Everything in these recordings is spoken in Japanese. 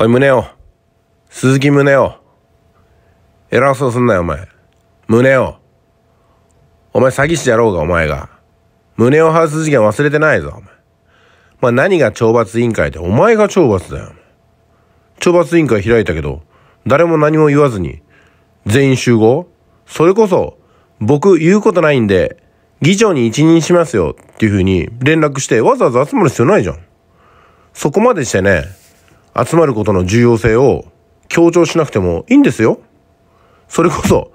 おい、胸を。鈴木胸を。偉そうすんなよ、お前。胸を。お前詐欺師じゃろうが、お前が。胸を外す事件忘れてないぞ、お前。まあ、何が懲罰委員会って、お前が懲罰だよ。懲罰委員会開いたけど、誰も何も言わずに、全員集合それこそ、僕言うことないんで、議長に一任しますよっていうふうに連絡してわざわざ集まる必要ないじゃん。そこまでしてね、集まることの重要性を強調しなくてもいいんですよ。それこそ、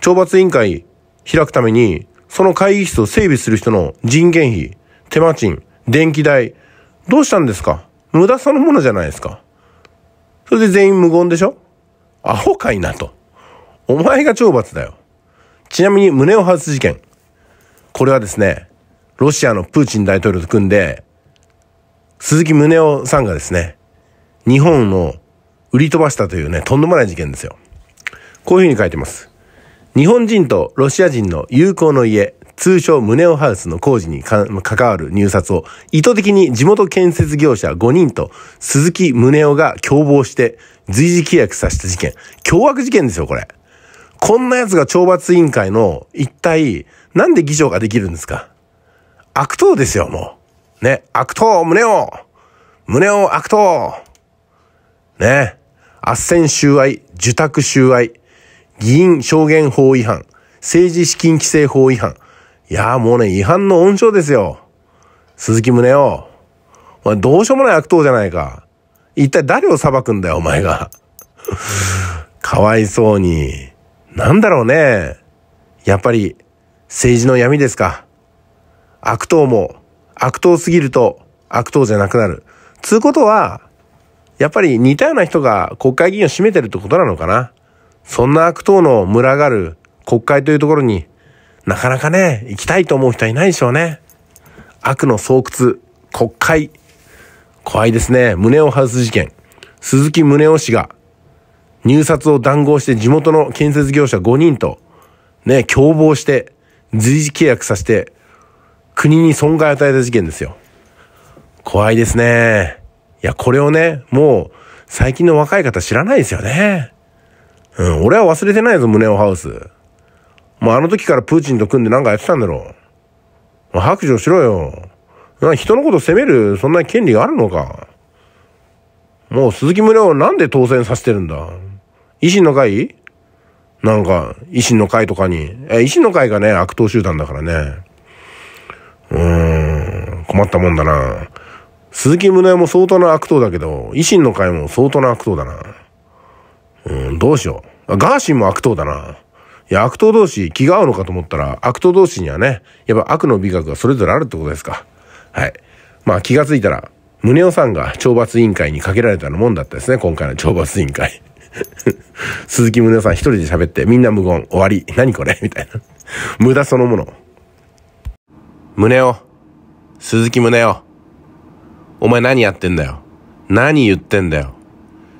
懲罰委員会開くために、その会議室を整備する人の人件費、手間賃、電気代、どうしたんですか無駄そのものじゃないですか。それで全員無言でしょアホかいなと。お前が懲罰だよ。ちなみに胸を外す事件。これはですね、ロシアのプーチン大統領と組んで、鈴木宗男さんがですね、日本を売り飛ばしたというね、とんでもない事件ですよ。こういうふうに書いてます。日本人とロシア人の友好の家、通称ムネオハウスの工事に関わる入札を意図的に地元建設業者5人と鈴木宗男が共謀して随時契約させた事件。凶悪事件ですよ、これ。こんな奴が懲罰委員会の一体なんで議長ができるんですか悪党ですよ、もう。ね、悪党、胸を胸を悪党ね。斡旋収賄、受託収賄、議員証言法違反、政治資金規正法違反。いやーもうね、違反の温床ですよ。鈴木宗男。お前どうしようもない悪党じゃないか。一体誰を裁くんだよ、お前が。かわいそうに。なんだろうね。やっぱり、政治の闇ですか。悪党も、悪党すぎると、悪党じゃなくなる。つうことは、やっぱり似たような人が国会議員を占めてるってことなのかな。そんな悪党の群がる国会というところになかなかね、行きたいと思う人はいないでしょうね。悪の巣窟、国会。怖いですね。胸をウス事件。鈴木宗男氏が入札を談合して地元の建設業者5人とね、共謀して随時契約させて国に損害を与えた事件ですよ。怖いですね。いや、これをね、もう、最近の若い方知らないですよね。うん、俺は忘れてないぞ、胸をハウス。もうあの時からプーチンと組んで何かやってたんだろう。白状しろよ。人のこと責める、そんな権利があるのか。もう鈴木宗男なんで当選させてるんだ維新の会なんか、維新の会とかに。え、維新の会がね、悪党集団だからね。うーん、困ったもんだな。鈴木宗男も相当な悪党だけど、維新の会も相当な悪党だな。うん、どうしよう。あガーシーも悪党だな。いや、悪党同士気が合うのかと思ったら、悪党同士にはね、やっぱ悪の美学がそれぞれあるってことですか。はい。まあ気がついたら、宗男さんが懲罰委員会にかけられたようなもんだったですね、今回の懲罰委員会。鈴木宗男さん一人で喋って、みんな無言、終わり、何これみたいな。無駄そのもの。宗男。鈴木宗男。お前何やってんだよ。何言ってんだよ。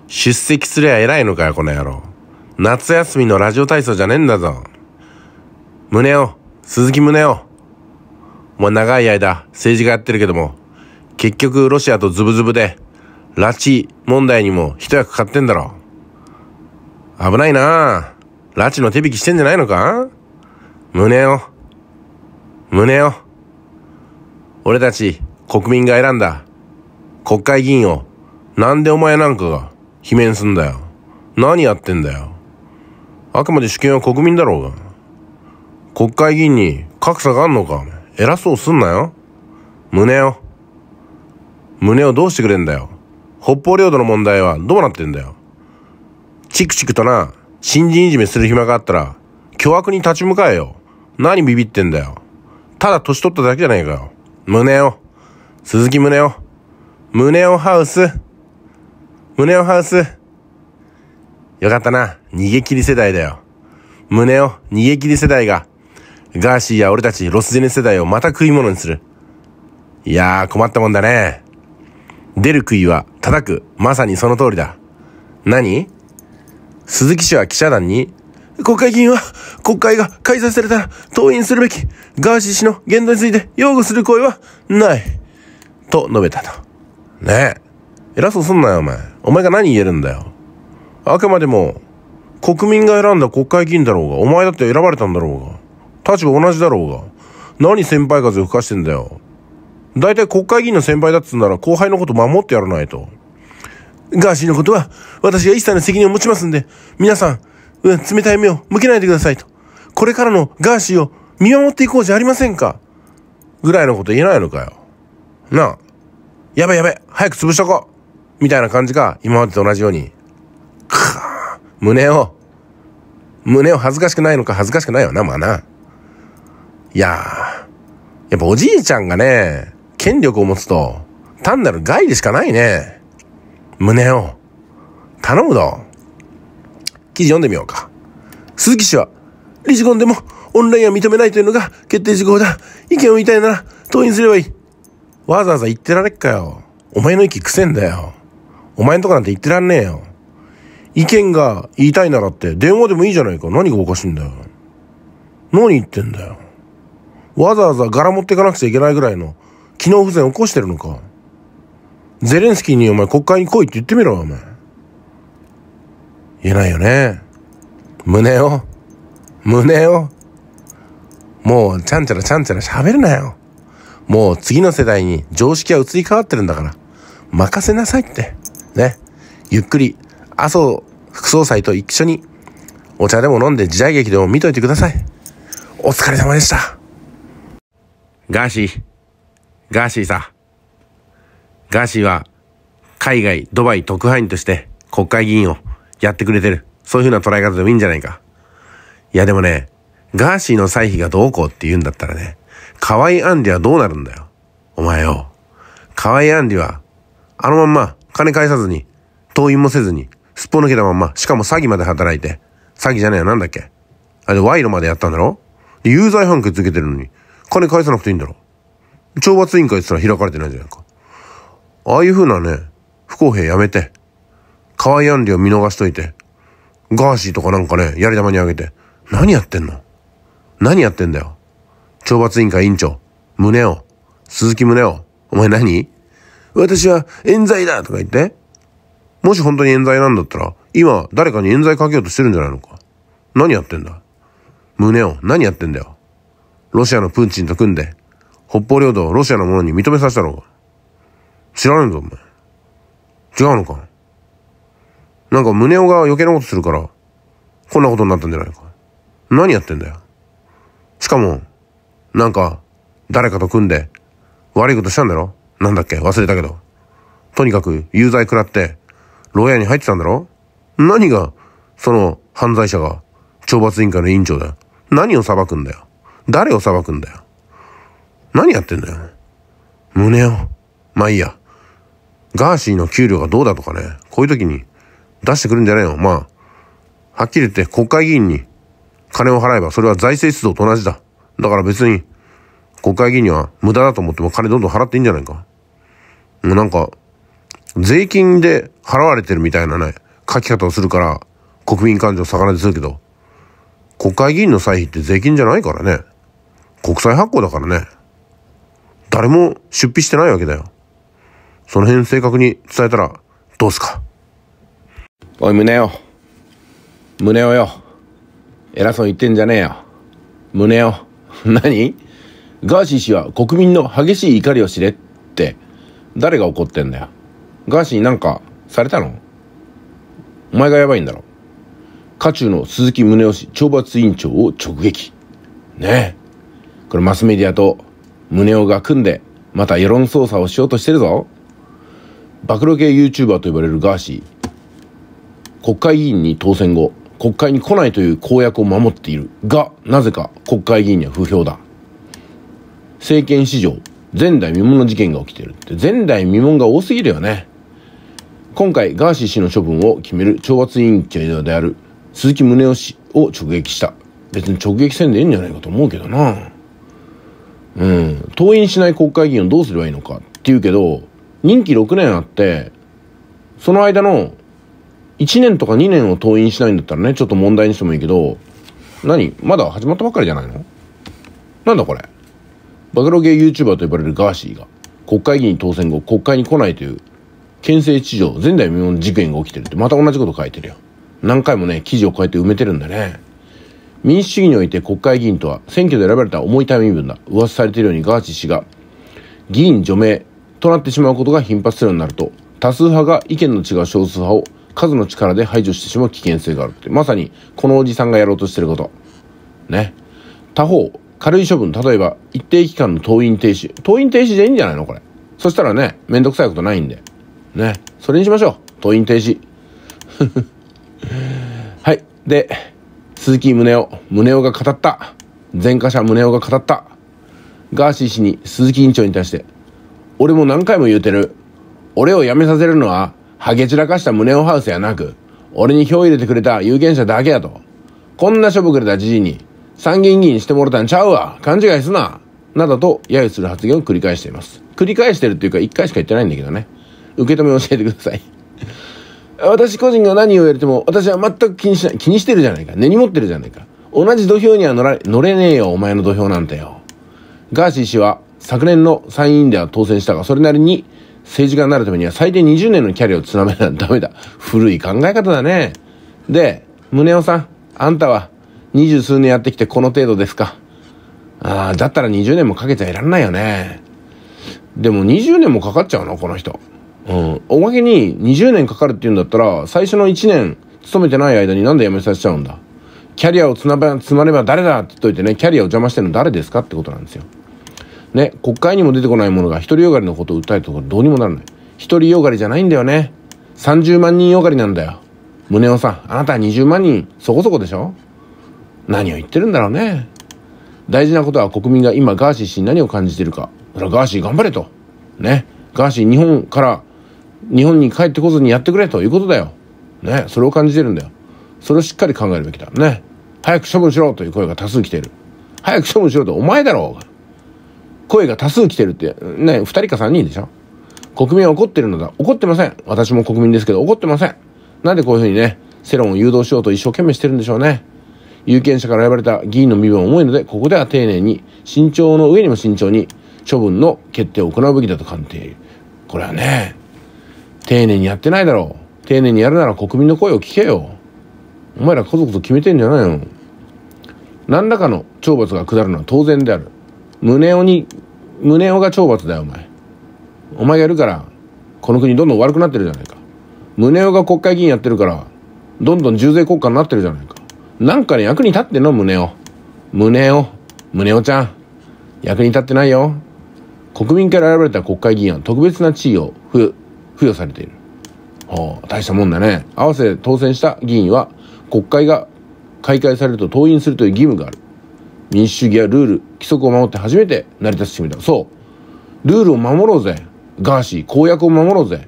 出席すりゃ偉いのかよ、この野郎。夏休みのラジオ体操じゃねえんだぞ。胸を、鈴木胸を。お前長い間政治家やってるけども、結局ロシアとズブズブで、拉致問題にも一役買ってんだろ。危ないな拉致の手引きしてんじゃないのか胸を。胸を。俺たち国民が選んだ国会議員を、なんでお前なんかが、罷免すんだよ。何やってんだよ。あくまで主権は国民だろうが。国会議員に格差があんのか。偉そうすんなよ。胸を。胸をどうしてくれんだよ。北方領土の問題はどうなってんだよ。チクチクとな、新人いじめする暇があったら、巨悪に立ち向かえよ。何ビビってんだよ。ただ年取っただけじゃねえかよ。胸を。鈴木胸を。胸をハウス。胸をハウス。よかったな。逃げ切り世代だよ。胸を逃げ切り世代が、ガーシーや俺たちロスジェネ世代をまた食い物にする。いやー困ったもんだね。出る杭は叩く。まさにその通りだ。何鈴木氏は記者団に、国会議員は国会が開催されたら登院するべきガーシー氏の言動について擁護する声はない。と述べたと。ねえ。偉そうすんなよ、お前。お前が何言えるんだよ。あくまでも、国民が選んだ国会議員だろうが、お前だって選ばれたんだろうが、立場同じだろうが、何先輩風吹かしてんだよ。大体国会議員の先輩だっつんなら後輩のこと守ってやらないと。ガーシーのことは私が一切の責任を持ちますんで、皆さん、うん、冷たい目を向けないでくださいと。これからのガーシーを見守っていこうじゃありませんか。ぐらいのこと言えないのかよ。なあ。やべやべ早く潰しとこうみたいな感じか、今までと同じように、胸を、胸を恥ずかしくないのか恥ずかしくないよな、まあな。いやー、やっぱおじいちゃんがね、権力を持つと、単なる害でしかないね。胸を。頼むぞ。記事読んでみようか。鈴木氏は、理事ンでもオンラインは認めないというのが決定事項だ。意見を言いたいなら、党員すればいい。わざわざ言ってられっかよ。お前の息くせんだよ。お前んとこなんて言ってらんねえよ。意見が言いたいならって電話でもいいじゃないか。何がおかしいんだよ。何言ってんだよ。わざわざ柄持ってかなくちゃいけないぐらいの機能不全起こしてるのか。ゼレンスキーにお前国会に来いって言ってみろお前。言えないよね。胸を。胸を。もう、ちゃんちゃらちゃんちゃら喋るなよ。もう次の世代に常識は移り変わってるんだから、任せなさいって。ね。ゆっくり、麻生副総裁と一緒に、お茶でも飲んで時代劇でも見といてください。お疲れ様でした。ガーシー、ガーシーさ。ガーシーは、海外、ドバイ特派員として国会議員をやってくれてる。そういう風な捉え方でもいいんじゃないか。いやでもね、ガーシーの歳費がどうこうって言うんだったらね、河合アンィはどうなるんだよ。お前よ。河合アンィは、あのまんま、金返さずに、党員もせずに、すっぽ抜けたまんま、しかも詐欺まで働いて、詐欺じゃねえよ、なんだっけ。あれで賄賂までやったんだろで、有罪判決受けてるのに、金返さなくていいんだろ懲罰委員会すら開かれてないじゃないか。ああいう風なね、不公平やめて、河合アンィを見逃しといて、ガーシーとかなんかね、やり玉にあげて、何やってんの何やってんだよ。懲罰委員会委員長、胸を、鈴木胸を、お前何私は冤罪だとか言って。もし本当に冤罪なんだったら、今誰かに冤罪かけようとしてるんじゃないのか。何やってんだ胸を、何やってんだよ。ロシアのプーチンと組んで、北方領土をロシアのものに認めさせたのか。知らねえぞ、お前。違うのか。なんか胸をが余計なことするから、こんなことになったんじゃないか。何やってんだよ。しかも、なんか、誰かと組んで、悪いことしたんだろなんだっけ忘れたけど。とにかく、有罪食らって、牢屋に入ってたんだろ何が、その、犯罪者が、懲罰委員会の委員長だよ。何を裁くんだよ。誰を裁くんだよ。何やってんだよ。胸を。まあいいや。ガーシーの給料がどうだとかね。こういう時に出してくるんじゃないよ。まあ、はっきり言って国会議員に金を払えばそれは財政出動と同じだ。だから別に、国会議員には無駄だと思っても金どんどん払っていいんじゃないか。もうなんか、税金で払われてるみたいなね、書き方をするから、国民感情を逆なでするけど、国会議員の歳費って税金じゃないからね。国債発行だからね。誰も出費してないわけだよ。その辺正確に伝えたら、どうすか。おい、胸よ。胸をよ。偉そうに言ってんじゃねえよ。胸を。何ガーシー氏は国民の激しい怒りを知れって、誰が怒ってんだよ。ガーシーなんか、されたのお前がやばいんだろ。渦中の鈴木宗男氏懲罰委員長を直撃。ねえ。これマスメディアと宗男が組んで、また世論操作をしようとしてるぞ。暴露系 YouTuber と呼ばれるガーシー。国会議員に当選後、国会に来ないという公約を守っているが、なぜか国会議員には不評だ。政権史上、前代未聞の事件が起きているって、前代未聞が多すぎるよね。今回、ガーシー氏の処分を決める懲罰委員長である鈴木宗男氏を直撃した。別に直撃せんでいいんじゃないかと思うけどな。うん。登院しない国会議員をどうすればいいのかって言うけど、任期6年あって、その間の1年とか2年を登院しないんだったらね、ちょっと問題にしてもいいけど、何まだ始まったばっかりじゃないのなんだこれ暴露ゲー YouTuber と呼ばれるガーシーが、国会議員当選後、国会に来ないという、憲政地上、前代未聞の事件が起きてるって、また同じこと書いてるよ。何回もね、記事を変えて埋めてるんだね。民主主義において国会議員とは、選挙で選ばれた重いタイミングだ。噂されているようにガーシー氏が、議員除名となってしまうことが頻発するようになると、多数派が意見の違う少数派を数の力で排除してしまう危険性があるってまさにこのおじさんがやろうとしてることね他方軽い処分例えば一定期間の登院停止登院停止でいいんじゃないのこれそしたらねめんどくさいことないんでねそれにしましょう登院停止 はいで鈴木宗男宗男が語った前科者宗男が語ったガーシー氏に鈴木委員長に対して俺も何回も言うてる俺を辞めさせるのはハゲ散らかした胸をハウスやなく、俺に票入れてくれた有権者だけやと。こんなしょぼくれた知事に、参議院議員してもろたんちゃうわ勘違いすななどと、揶揄する発言を繰り返しています。繰り返してるっていうか、一回しか言ってないんだけどね。受け止め教えてください。私個人が何を言われても、私は全く気にしない。気にしてるじゃないか。根に持ってるじゃないか。同じ土俵には乗ら乗れねえよ、お前の土俵なんてよ。ガーシー氏は、昨年の参院では当選したが、それなりに政治家になるためには最低20年のキャリアをつなめないとダメだ。古い考え方だね。で、宗男さん、あんたは二十数年やってきてこの程度ですか。ああ、だったら20年もかけちゃいらんないよね。でも20年もかかっちゃうのこの人。うん。おまけに20年かかるって言うんだったら、最初の1年勤めてない間になんで辞めさせちゃうんだ。キャリアをつまれば誰だって言っといてね、キャリアを邪魔してるの誰ですかってことなんですよ。ね、国会にも出てこない者が独りよがりのことを訴えたところどうにもならない。独りよがりじゃないんだよね。30万人よがりなんだよ。宗男さん、あなたは20万人、そこそこでしょ何を言ってるんだろうね。大事なことは国民が今ガーシー氏に何を感じてるか。そガーシー頑張れと。ね。ガーシー日本から、日本に帰ってこずにやってくれということだよ。ね。それを感じてるんだよ。それをしっかり考えるべきだ。ね。早く処分しろという声が多数来てる。早く処分しろとお前だろう声が多数来てるって、ね、2人か3人でしょ国民は怒ってるのだ。怒ってません。私も国民ですけど怒ってません。なんでこういうふうにね、世論を誘導しようと一生懸命してるんでしょうね。有権者から選ばれた議員の身分は重いので、ここでは丁寧に、慎重の上にも慎重に、処分の決定を行うべきだと鑑定。これはね、丁寧にやってないだろう。丁寧にやるなら国民の声を聞けよ。お前らこそこそ決めてんじゃないの。何らかの懲罰が下るのは当然である。胸をに胸をが懲罰だよお前お前がやるからこの国どんどん悪くなってるじゃないか宗男が国会議員やってるからどんどん重税国家になってるじゃないかなんかね役に立ってんの宗男宗男宗男ちゃん役に立ってないよ国民から選ばれた国会議員は特別な地位を付与されているはあ、大したもんだね合わせ当選した議員は国会が開会されると登院するという義務がある民主主義やルール、規則を守って初めて成り立つ仕組みだ。そう。ルールを守ろうぜ。ガーシー、公約を守ろうぜ。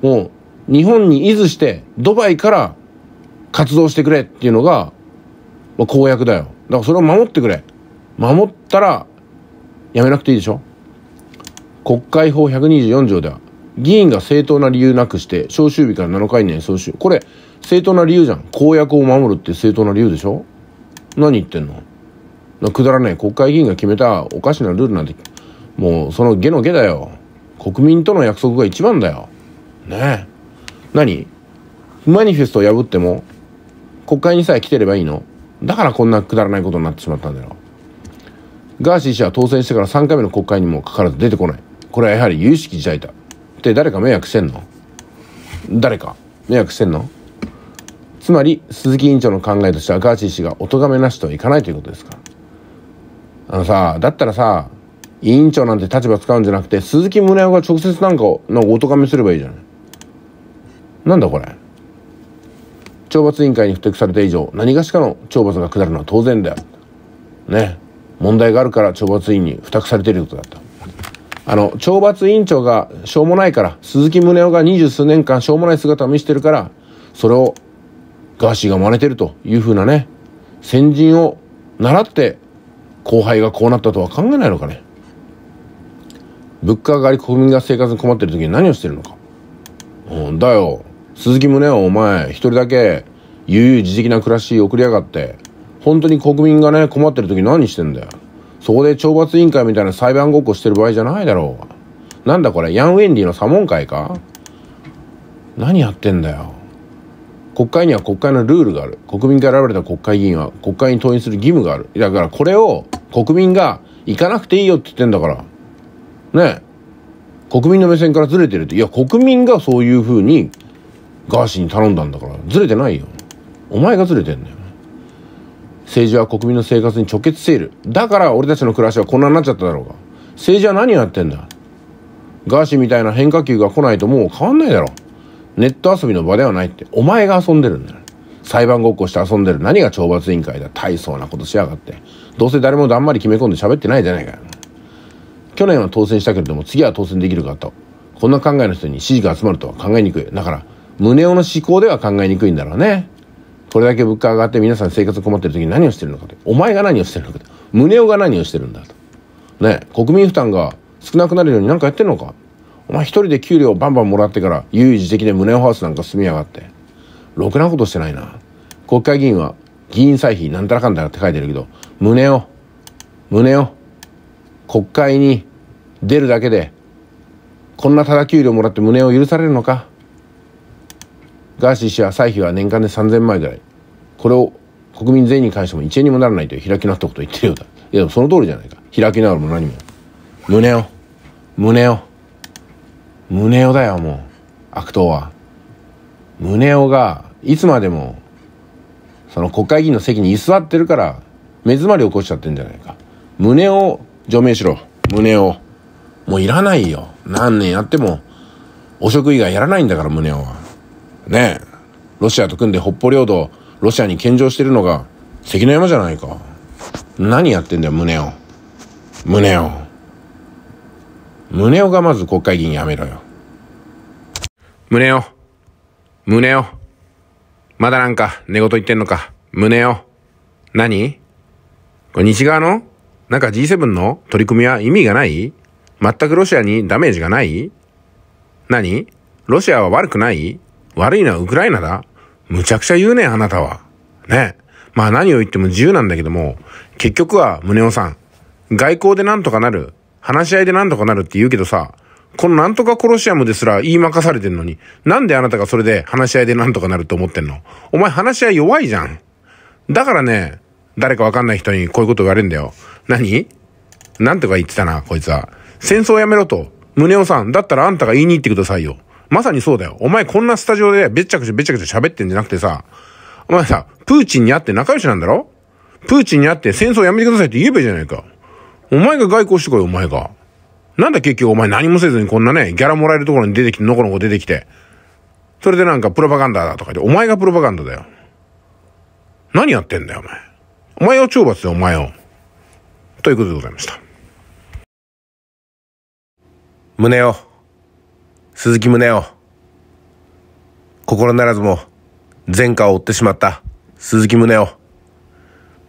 もう、日本に依ずして、ドバイから活動してくれっていうのが、まあ、公約だよ。だからそれを守ってくれ。守ったら、やめなくていいでしょ国会法124条では、議員が正当な理由なくして、召集日から7日以内に召集。これ、正当な理由じゃん。公約を守るって正当な理由でしょ何言ってんのくだらない国会議員が決めたおかしなルールなんてもうそのゲの下だよ国民との約束が一番だよねえ何マニフェストを破っても国会にさえ来てればいいのだからこんなくだらないことになってしまったんだよガーシー氏は当選してから3回目の国会にもかかわらず出てこないこれはやはり有識事態だって誰か迷惑してんの誰か迷惑してんのつまり鈴木委員長の考えとしてはガーシー氏がお咎めなしとはいかないということですかあのさだったらさ委員長なんて立場使うんじゃなくて鈴木宗男が直接なんかのお咎めすればいいじゃないなんだこれ懲罰委員会に不適された以上何がしかの懲罰が下るのは当然だよね問題があるから懲罰委員に付託されていることだったあの懲罰委員長がしょうもないから鈴木宗男が二十数年間しょうもない姿を見せてるからそれをガーシーが真似てるというふうなね先人を習って後輩がこうなったとは考えないのかね物価上がり国民が生活に困ってる時に何をしてるのか、うん、だよ鈴木宗男お前一人だけ悠々自適な暮らし送りやがって本当に国民がね困ってる時何してんだよそこで懲罰委員会みたいな裁判ごっこしてる場合じゃないだろうなんだこれヤン・ウェンディの左門会か何やってんだよ国会には国会のルールがある国民から選ばれた国会議員は国会に登院する義務があるだからこれを国民が行かなくていいよって言ってんだからね国民の目線からずれてるっていや国民がそういうふうにガーシーに頼んだんだからずれてないよお前がずれてんだよ政治は国民の生活に直結しているだから俺たちの暮らしはこんなになっちゃっただろうが政治は何をやってんだガーシーみたいな変化球が来ないともう変わんないだろネット遊びの場ではないって、お前が遊んでるんだよ。裁判ごっこして遊んでる何が懲罰委員会だ。大層なことしやがって。どうせ誰もだんまり決め込んで喋ってないじゃないかよ。去年は当選したけれども、次は当選できるかと。こんな考えの人に支持が集まるとは考えにくい。だから、宗男の思考では考えにくいんだろうね。これだけ物価上がって皆さん生活困ってる時に何をしてるのかと。お前が何をしてるのかと。宗男が何をしてるんだと。ね、国民負担が少なくなるように何かやってんのか。お前一人で給料バンバンもらってから悠々自適で胸をハウスなんか住みやがって。ろくなことしてないな。国会議員は議員歳費なんたらかんたらって書いてるけど、胸を、胸を、国会に出るだけで、こんなただ給料もらって胸を許されるのか。ガーシー氏は歳費は年間で3000万円ぐらい。これを国民全員に関しても1円にもならないという開き直ったことを言ってるようだ。いやでもその通りじゃないか。開き直るも何も。胸を、胸を。宗男だよもう悪党は宗男がいつまでもその国会議員の席に居座ってるから目詰まり起こしちゃってんじゃないか胸を除名しろ胸をもういらないよ何年やっても汚職以外やらないんだから胸をはねえロシアと組んで北方領土ロシアに献上してるのが関の山じゃないか何やってんだよ胸を胸を胸をがまず国会議員やめろよ。胸を。胸を。まだなんか寝言言ってんのか。胸を。何これ西側のなんか G7 の取り組みは意味がない全くロシアにダメージがない何ロシアは悪くない悪いのはウクライナだむちゃくちゃ言うねあなたは。ね。まあ何を言っても自由なんだけども、結局は、胸をさん。外交でなんとかなる。話し合いで何とかなるって言うけどさ、このなんとかコロシアムですら言いかされてんのに、なんであなたがそれで話し合いで何とかなると思ってんのお前話し合い弱いじゃん。だからね、誰かわかんない人にこういうこと言われるんだよ。何なんとか言ってたな、こいつは。戦争やめろと。宗男さん、だったらあんたが言いに行ってくださいよ。まさにそうだよ。お前こんなスタジオでべっちゃくちゃべっちゃくちゃ喋ってんじゃなくてさ、お前さ、プーチンに会って仲良しなんだろプーチンに会って戦争やめてくださいって言えばいいじゃないか。お前が外交してこい、お前が。なんだ結局お前何もせずにこんなね、ギャラもらえるところに出てきて、のこのこ出てきて。それでなんかプロパガンダだとか言って、お前がプロパガンダだよ。何やってんだよ、お前。お前を懲罰だよ、お前を。ということでございました。胸を。鈴木胸を。心ならずも前科を負ってしまった鈴木胸を。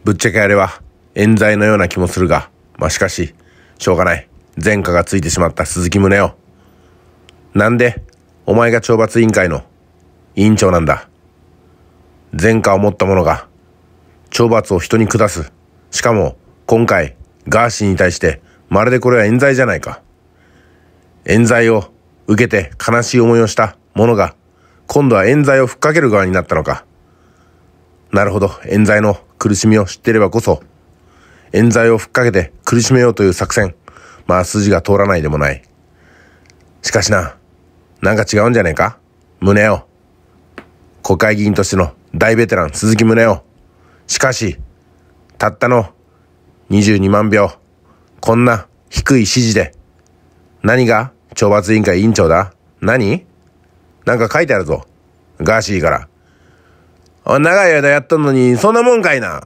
ぶっちゃけあれは冤罪のような気もするがまあ、しかし、しょうがない。前科がついてしまった鈴木宗男。なんで、お前が懲罰委員会の委員長なんだ。前科を持った者が、懲罰を人に下す。しかも、今回、ガーシーに対して、まるでこれは冤罪じゃないか。冤罪を受けて悲しい思いをした者が、今度は冤罪をふっかける側になったのか。なるほど、冤罪の苦しみを知っていればこそ、冤罪をふっかけて苦しめようという作戦。まあ筋が通らないでもない。しかしな、なんか違うんじゃねえか胸を。国会議員としての大ベテラン鈴木宗男。しかし、たったの22万票。こんな低い指示で。何が懲罰委員会委員長だ何なんか書いてあるぞ。ガーシーから。長い間やったのに、そんなもんかいな。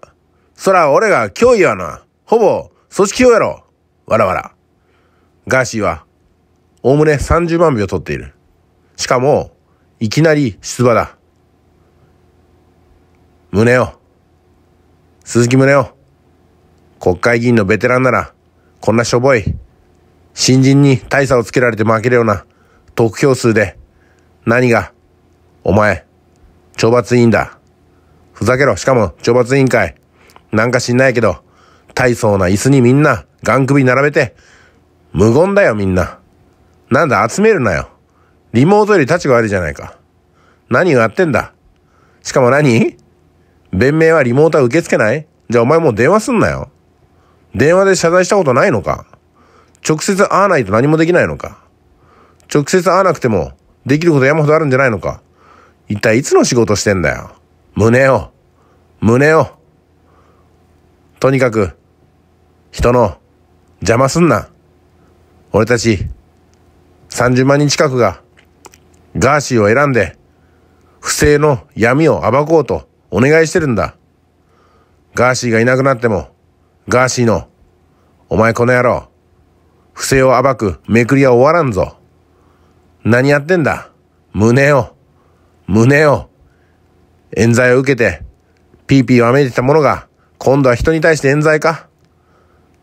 そら俺が脅威やな。ほぼ組織をやろ。わらわら。ガーシーは、おおむね30万票取っている。しかも、いきなり出馬だ。胸を。鈴木胸を。国会議員のベテランなら、こんなしょぼい。新人に大差をつけられて負けるような得票数で、何が、お前、懲罰委員だ。ふざけろ。しかも、懲罰委員会。なんか知んないけど、大層な椅子にみんな、ガン首並べて、無言だよみんな。なんだ集めるなよ。リモートより立ちが悪いじゃないか。何をやってんだ。しかも何弁明はリモートは受け付けないじゃあお前もう電話すんなよ。電話で謝罪したことないのか直接会わないと何もできないのか直接会わなくてもできること山ほどあるんじゃないのか一体いつの仕事してんだよ。胸を。胸を。とにかく、人の邪魔すんな。俺たち、30万人近くが、ガーシーを選んで、不正の闇を暴こうとお願いしてるんだ。ガーシーがいなくなっても、ガーシーの、お前この野郎、不正を暴くめくりは終わらんぞ。何やってんだ胸を、胸を、冤罪を受けて、ピーピーをめいてたものが、今度は人に対して冤罪か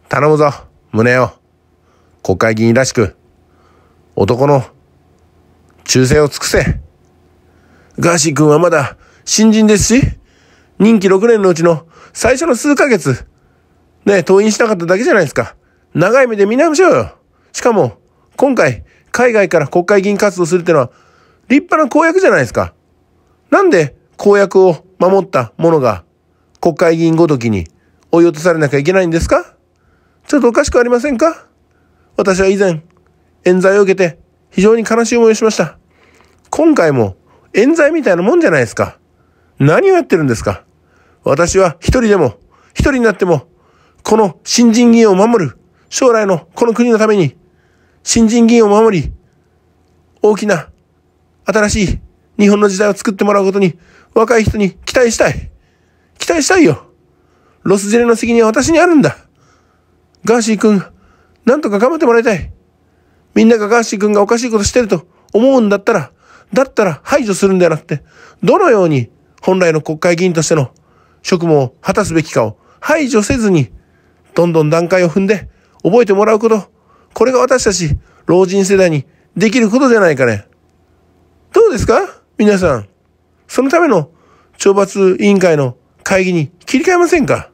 頼むぞ、胸を。国会議員らしく、男の忠誠を尽くせ。ガーシー君はまだ新人ですし、任期6年のうちの最初の数ヶ月、ね、登院しなかっただけじゃないですか。長い目で見直しようよ。しかも、今回、海外から国会議員活動するってのは、立派な公約じゃないですか。なんで、公約を守った者が、国会議員ごときに追い落とされなきゃいけないんですかちょっとおかしくありませんか私は以前、冤罪を受けて非常に悲しい思いをしました。今回も冤罪みたいなもんじゃないですか。何をやってるんですか私は一人でも、一人になっても、この新人議員を守る、将来のこの国のために、新人議員を守り、大きな、新しい日本の時代を作ってもらうことに、若い人に期待したい。期待したいよ。ロスジェネの責任は私にあるんだ。ガーシー君、なんとか頑張ってもらいたい。みんながガーシー君がおかしいことしてると思うんだったら、だったら排除するんではなくて、どのように本来の国会議員としての職務を果たすべきかを排除せずに、どんどん段階を踏んで覚えてもらうこと、これが私たち老人世代にできることじゃないかね。どうですか皆さん。そのための懲罰委員会の会議に切り替えませんか